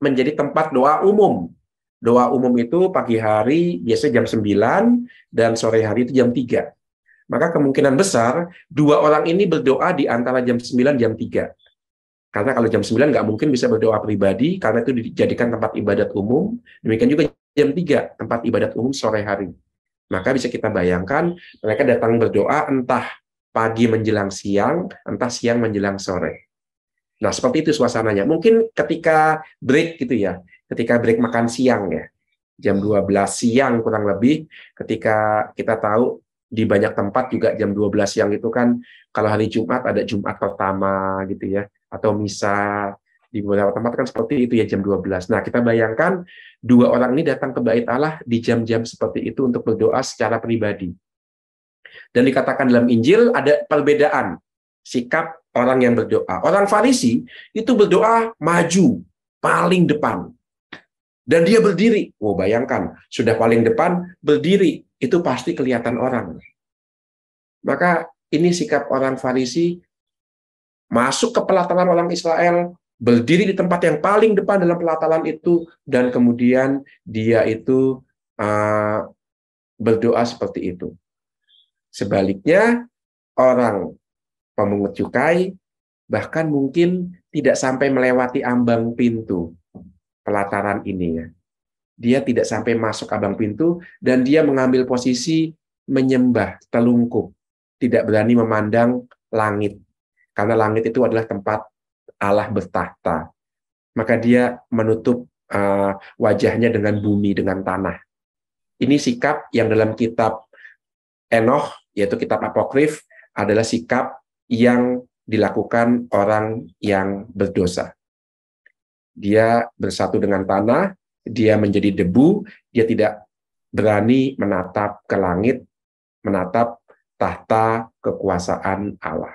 menjadi tempat doa umum Doa umum itu pagi hari biasa jam 9 dan sore hari itu jam 3. Maka kemungkinan besar dua orang ini berdoa di antara jam 9 jam 3. Karena kalau jam 9 nggak mungkin bisa berdoa pribadi, karena itu dijadikan tempat ibadat umum. Demikian juga jam 3, tempat ibadat umum sore hari. Maka bisa kita bayangkan, mereka datang berdoa entah pagi menjelang siang, entah siang menjelang sore. Nah, seperti itu suasananya. Mungkin ketika break gitu ya, ketika break makan siang ya. Jam 12 siang kurang lebih ketika kita tahu di banyak tempat juga jam 12 siang itu kan kalau hari Jumat ada Jumat pertama gitu ya atau misa di beberapa tempat kan seperti itu ya jam 12. Nah, kita bayangkan dua orang ini datang ke bait Allah di jam-jam seperti itu untuk berdoa secara pribadi. Dan dikatakan dalam Injil ada perbedaan sikap orang yang berdoa. Orang Farisi itu berdoa maju paling depan. Dan dia berdiri. Oh, bayangkan, sudah paling depan, berdiri. Itu pasti kelihatan orang. Maka ini sikap orang Farisi masuk ke pelataran orang Israel, berdiri di tempat yang paling depan dalam pelataran itu, dan kemudian dia itu uh, berdoa seperti itu. Sebaliknya, orang pemungut cukai bahkan mungkin tidak sampai melewati ambang pintu, pelataran ini ya. Dia tidak sampai masuk abang pintu dan dia mengambil posisi menyembah telungkup, tidak berani memandang langit. Karena langit itu adalah tempat Allah bertahta. Maka dia menutup uh, wajahnya dengan bumi, dengan tanah. Ini sikap yang dalam kitab Enoch, yaitu kitab apokrif, adalah sikap yang dilakukan orang yang berdosa dia bersatu dengan tanah, dia menjadi debu, dia tidak berani menatap ke langit, menatap tahta kekuasaan Allah.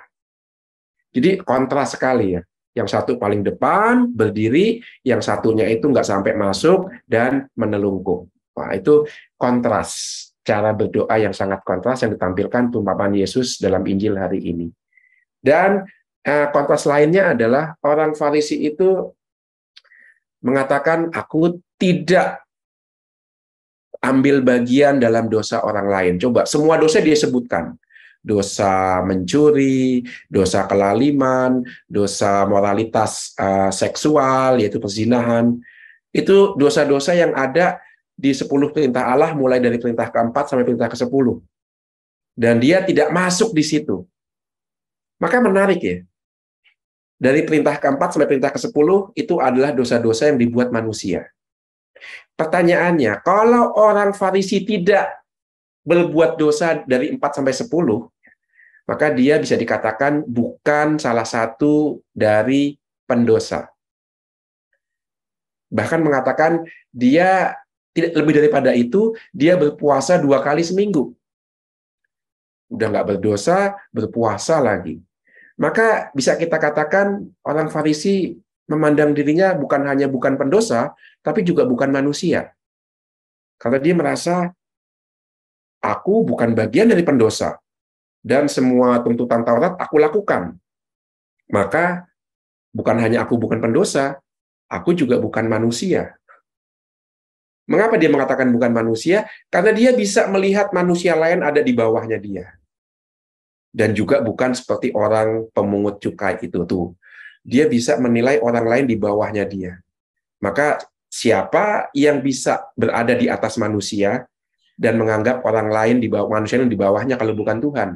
Jadi kontras sekali ya. Yang satu paling depan berdiri, yang satunya itu nggak sampai masuk dan menelungkup. Wah, itu kontras cara berdoa yang sangat kontras yang ditampilkan perumpamaan Yesus dalam Injil hari ini. Dan eh, kontras lainnya adalah orang Farisi itu mengatakan aku tidak ambil bagian dalam dosa orang lain. Coba semua dosa dia sebutkan. Dosa mencuri, dosa kelaliman, dosa moralitas uh, seksual yaitu perzinahan. Itu dosa-dosa yang ada di 10 perintah Allah mulai dari perintah keempat sampai perintah ke-10. Dan dia tidak masuk di situ. Maka menarik ya dari perintah keempat sampai perintah ke-10 itu adalah dosa-dosa yang dibuat manusia. Pertanyaannya, kalau orang Farisi tidak berbuat dosa dari 4 sampai 10, maka dia bisa dikatakan bukan salah satu dari pendosa. Bahkan mengatakan dia tidak lebih daripada itu, dia berpuasa dua kali seminggu. Udah nggak berdosa, berpuasa lagi. Maka bisa kita katakan orang Farisi memandang dirinya bukan hanya bukan pendosa, tapi juga bukan manusia. Karena dia merasa aku bukan bagian dari pendosa dan semua tuntutan Taurat aku lakukan. Maka bukan hanya aku bukan pendosa, aku juga bukan manusia. Mengapa dia mengatakan bukan manusia? Karena dia bisa melihat manusia lain ada di bawahnya dia dan juga bukan seperti orang pemungut cukai itu tuh. Dia bisa menilai orang lain di bawahnya dia. Maka siapa yang bisa berada di atas manusia dan menganggap orang lain di bawah manusia yang di bawahnya kalau bukan Tuhan?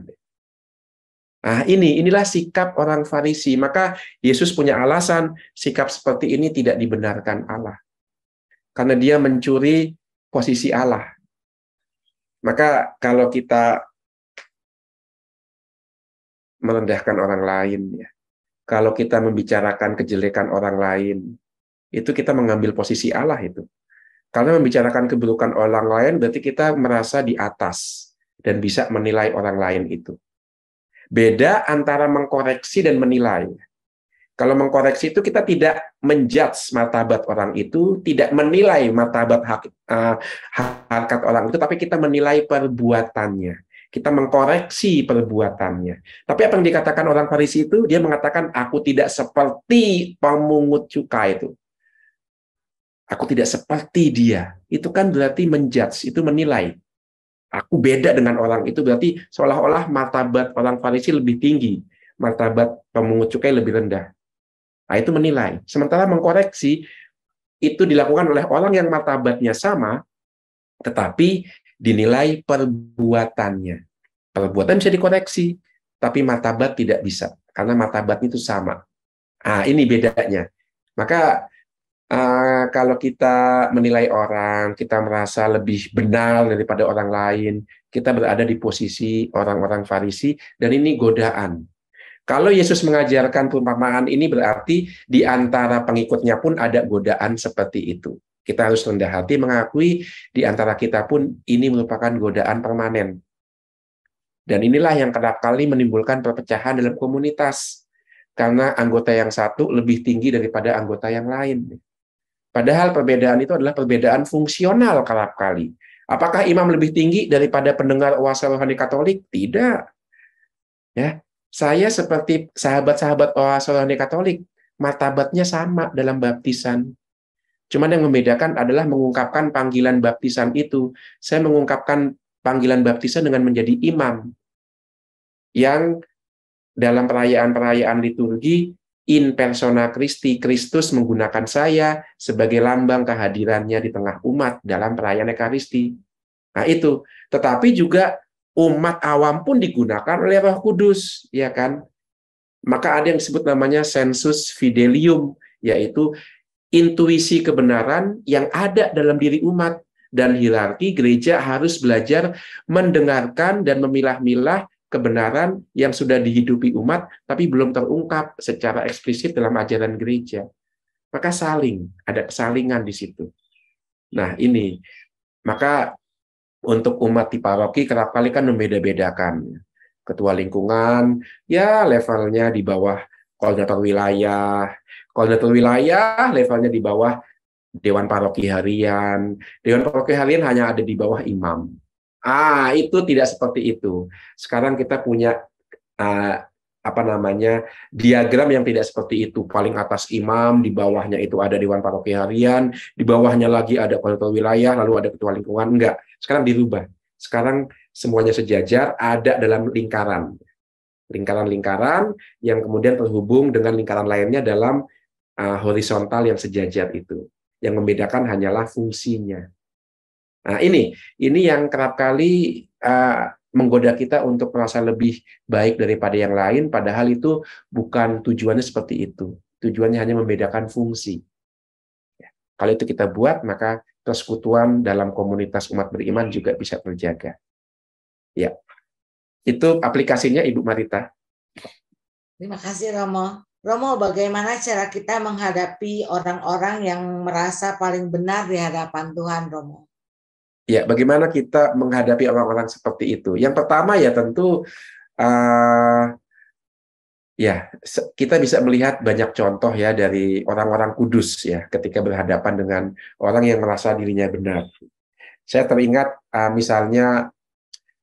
Nah, ini inilah sikap orang Farisi. Maka Yesus punya alasan sikap seperti ini tidak dibenarkan Allah. Karena dia mencuri posisi Allah. Maka kalau kita merendahkan orang lain ya. Kalau kita membicarakan kejelekan orang lain, itu kita mengambil posisi Allah itu. Karena membicarakan keburukan orang lain berarti kita merasa di atas dan bisa menilai orang lain itu. Beda antara mengkoreksi dan menilai. Kalau mengkoreksi itu kita tidak menjudge martabat orang itu, tidak menilai martabat hak, uh, harkat orang itu, tapi kita menilai perbuatannya kita mengkoreksi perbuatannya. Tapi apa yang dikatakan orang Farisi itu, dia mengatakan, aku tidak seperti pemungut cukai itu. Aku tidak seperti dia. Itu kan berarti menjudge, itu menilai. Aku beda dengan orang itu, berarti seolah-olah martabat orang Farisi lebih tinggi. Martabat pemungut cukai lebih rendah. Nah, itu menilai. Sementara mengkoreksi, itu dilakukan oleh orang yang martabatnya sama, tetapi dinilai perbuatannya. Perbuatan bisa dikoreksi, tapi martabat tidak bisa karena martabat itu sama. Ah, ini bedanya. Maka uh, kalau kita menilai orang, kita merasa lebih benar daripada orang lain, kita berada di posisi orang-orang Farisi dan ini godaan. Kalau Yesus mengajarkan perumpamaan ini berarti di antara pengikutnya pun ada godaan seperti itu. Kita harus rendah hati mengakui di antara kita pun ini merupakan godaan permanen. Dan inilah yang kerap kali menimbulkan perpecahan dalam komunitas. Karena anggota yang satu lebih tinggi daripada anggota yang lain. Padahal perbedaan itu adalah perbedaan fungsional kerap kali. Apakah imam lebih tinggi daripada pendengar wasa rohani Katolik? Tidak. Ya, saya seperti sahabat-sahabat wasa rohani Katolik, martabatnya sama dalam baptisan. Cuman yang membedakan adalah mengungkapkan panggilan baptisan itu. Saya mengungkapkan panggilan baptisan dengan menjadi imam. Yang dalam perayaan-perayaan liturgi in persona Christi, Kristus menggunakan saya sebagai lambang kehadirannya di tengah umat dalam perayaan Ekaristi. Nah itu, tetapi juga umat awam pun digunakan oleh Roh Kudus, ya kan? Maka ada yang disebut namanya sensus fidelium, yaitu intuisi kebenaran yang ada dalam diri umat dan hierarki gereja harus belajar mendengarkan dan memilah-milah kebenaran yang sudah dihidupi umat tapi belum terungkap secara eksplisit dalam ajaran gereja. Maka saling, ada kesalingan di situ. Nah, ini maka untuk umat di paroki kerap kali kan membeda-bedakan. Ketua lingkungan, ya levelnya di bawah koordinator wilayah, kalau level wilayah levelnya di bawah Dewan Paroki Harian. Dewan Paroki Harian hanya ada di bawah imam. Ah, itu tidak seperti itu. Sekarang kita punya uh, apa namanya diagram yang tidak seperti itu paling atas imam di bawahnya itu ada dewan paroki harian di bawahnya lagi ada kota wilayah lalu ada ketua lingkungan enggak sekarang dirubah sekarang semuanya sejajar ada dalam lingkaran lingkaran-lingkaran yang kemudian terhubung dengan lingkaran lainnya dalam uh, horizontal yang sejajar itu. Yang membedakan hanyalah fungsinya. Nah, ini ini yang kerap kali uh, menggoda kita untuk merasa lebih baik daripada yang lain, padahal itu bukan tujuannya seperti itu. Tujuannya hanya membedakan fungsi. Ya. Kalau itu kita buat, maka persekutuan dalam komunitas umat beriman juga bisa terjaga. Ya, itu aplikasinya Ibu Marita. Terima kasih Romo. Romo, bagaimana cara kita menghadapi orang-orang yang merasa paling benar di hadapan Tuhan, Romo? Ya, bagaimana kita menghadapi orang-orang seperti itu? Yang pertama ya tentu uh, ya kita bisa melihat banyak contoh ya dari orang-orang kudus ya ketika berhadapan dengan orang yang merasa dirinya benar. Saya teringat uh, misalnya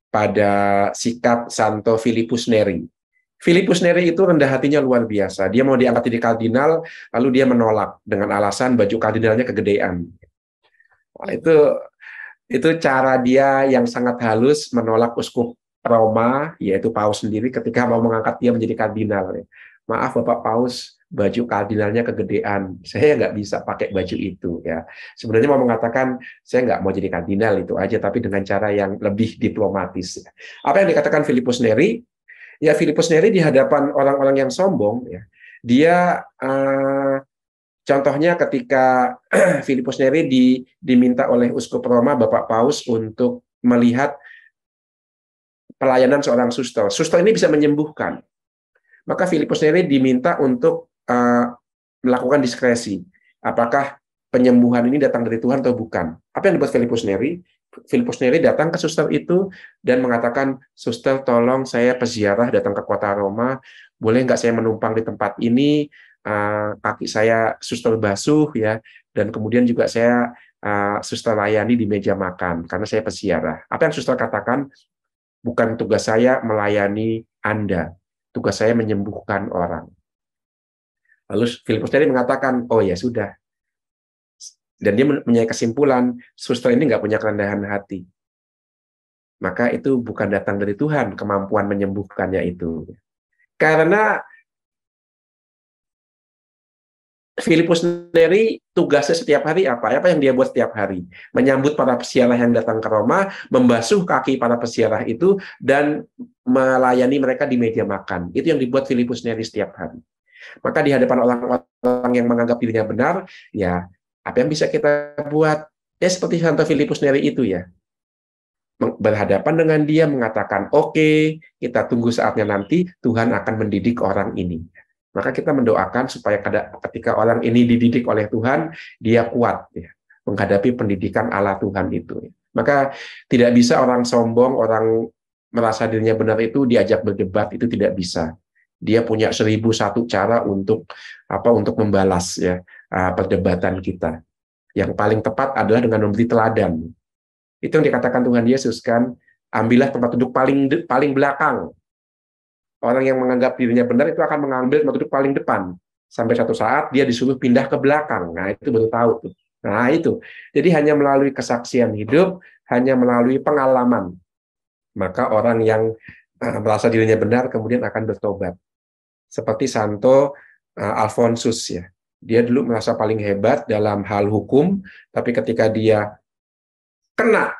pada sikap Santo Filipus Neri. Filipus Neri itu rendah hatinya luar biasa. Dia mau diangkat jadi kardinal, lalu dia menolak dengan alasan baju kardinalnya kegedean. Nah, itu itu cara dia yang sangat halus menolak uskup Roma, yaitu Paus sendiri ketika mau mengangkat dia menjadi kardinal. Maaf Bapak Paus, baju kardinalnya kegedean. Saya nggak bisa pakai baju itu ya. Sebenarnya mau mengatakan saya nggak mau jadi kardinal itu aja, tapi dengan cara yang lebih diplomatis. Apa yang dikatakan Filipus Neri ya Filipus Neri di hadapan orang-orang yang sombong ya dia uh, contohnya ketika Filipus Neri di, diminta oleh uskup Roma Bapak Paus untuk melihat pelayanan seorang suster. Suster ini bisa menyembuhkan. Maka Filipus Neri diminta untuk uh, melakukan diskresi. Apakah penyembuhan ini datang dari Tuhan atau bukan? Apa yang dibuat Filipus Neri? Filipus sendiri datang ke suster itu dan mengatakan, suster tolong saya peziarah datang ke kota Roma, boleh nggak saya menumpang di tempat ini, eh, kaki saya suster basuh ya, dan kemudian juga saya eh, suster layani di meja makan, karena saya peziarah. Apa yang suster katakan, bukan tugas saya melayani Anda, tugas saya menyembuhkan orang. Lalu Filipus sendiri mengatakan, oh ya sudah, dan dia punya kesimpulan suster ini nggak punya kerendahan hati maka itu bukan datang dari Tuhan kemampuan menyembuhkannya itu karena Filipus Neri tugasnya setiap hari apa? Apa yang dia buat setiap hari? Menyambut para pesiarah yang datang ke Roma, membasuh kaki para pesiarah itu, dan melayani mereka di meja makan. Itu yang dibuat Filipus Neri setiap hari. Maka di hadapan orang-orang yang menganggap dirinya benar, ya apa yang bisa kita buat? Ya seperti Santo Filipus Neri itu ya. Berhadapan dengan dia mengatakan, oke, okay, kita tunggu saatnya nanti, Tuhan akan mendidik orang ini. Maka kita mendoakan supaya ketika orang ini dididik oleh Tuhan, dia kuat ya, menghadapi pendidikan Allah Tuhan itu. Ya. Maka tidak bisa orang sombong, orang merasa dirinya benar itu diajak berdebat itu tidak bisa dia punya seribu satu cara untuk apa untuk membalas ya uh, perdebatan kita. Yang paling tepat adalah dengan memberi teladan. Itu yang dikatakan Tuhan Yesus kan, ambillah tempat duduk paling paling belakang. Orang yang menganggap dirinya benar itu akan mengambil tempat duduk paling depan. Sampai satu saat dia disuruh pindah ke belakang. Nah, itu baru tahu Nah, itu. Jadi hanya melalui kesaksian hidup, hanya melalui pengalaman. Maka orang yang eh, merasa dirinya benar kemudian akan bertobat. Seperti Santo eh, Alfonsus ya dia dulu merasa paling hebat dalam hal hukum, tapi ketika dia kena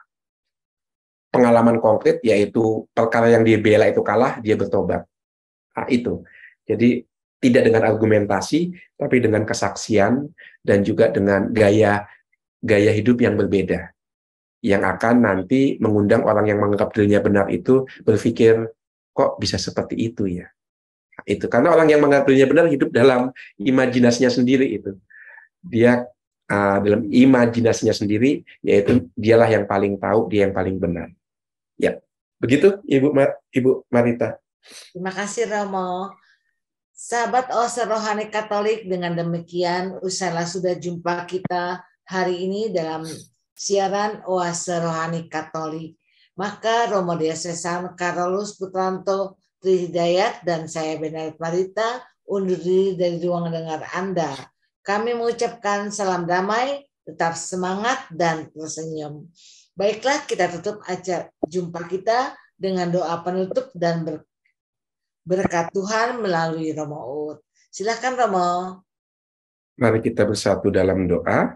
pengalaman konkret, yaitu perkara yang dia bela itu kalah, dia bertobat. Nah, itu. Jadi tidak dengan argumentasi, tapi dengan kesaksian dan juga dengan gaya gaya hidup yang berbeda yang akan nanti mengundang orang yang menganggap dirinya benar itu berpikir kok bisa seperti itu ya itu karena orang yang menganggap dirinya benar hidup dalam imajinasinya sendiri itu dia uh, dalam imajinasinya sendiri yaitu dialah yang paling tahu dia yang paling benar ya begitu ibu Mar ibu Marita terima kasih Romo sahabat oser rohani Katolik dengan demikian usailah sudah jumpa kita hari ini dalam siaran oase rohani Katolik maka Romo Diasesan Carolus Putranto Tri Hidayat dan saya Benar Parita undur diri dari ruang dengar Anda. Kami mengucapkan salam damai, tetap semangat dan tersenyum. Baiklah kita tutup acara jumpa kita dengan doa penutup dan ber, berkat Tuhan melalui Romo Ut. Silahkan Romo. Mari kita bersatu dalam doa.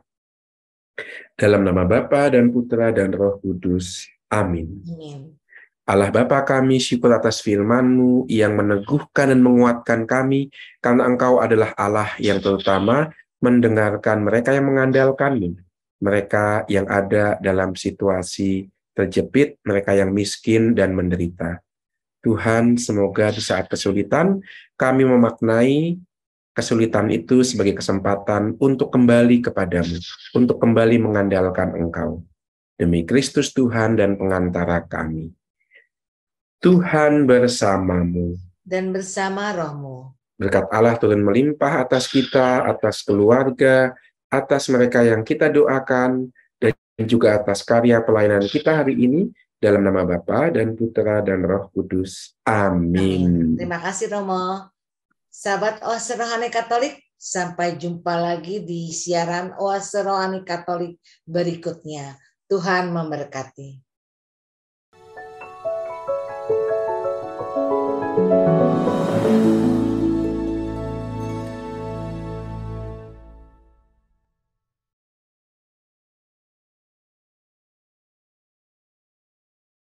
Dalam nama Bapa dan Putra dan Roh Kudus. Amin. Amin. Allah Bapa kami, syukur atas firman-Mu yang meneguhkan dan menguatkan kami, karena Engkau adalah Allah yang terutama mendengarkan mereka yang mengandalkan mereka yang ada dalam situasi terjepit, mereka yang miskin dan menderita. Tuhan, semoga di saat kesulitan, kami memaknai kesulitan itu sebagai kesempatan untuk kembali kepadamu, untuk kembali mengandalkan Engkau. Demi Kristus Tuhan dan pengantara kami. Tuhan bersamamu. Dan bersama rohmu. Berkat Allah turun melimpah atas kita, atas keluarga, atas mereka yang kita doakan, dan juga atas karya pelayanan kita hari ini, dalam nama Bapa dan Putra dan Roh Kudus. Amin. Amin. Terima kasih Romo. Sahabat Oase Rohani Katolik, sampai jumpa lagi di siaran Oase Rohani Katolik berikutnya. Tuhan memberkati.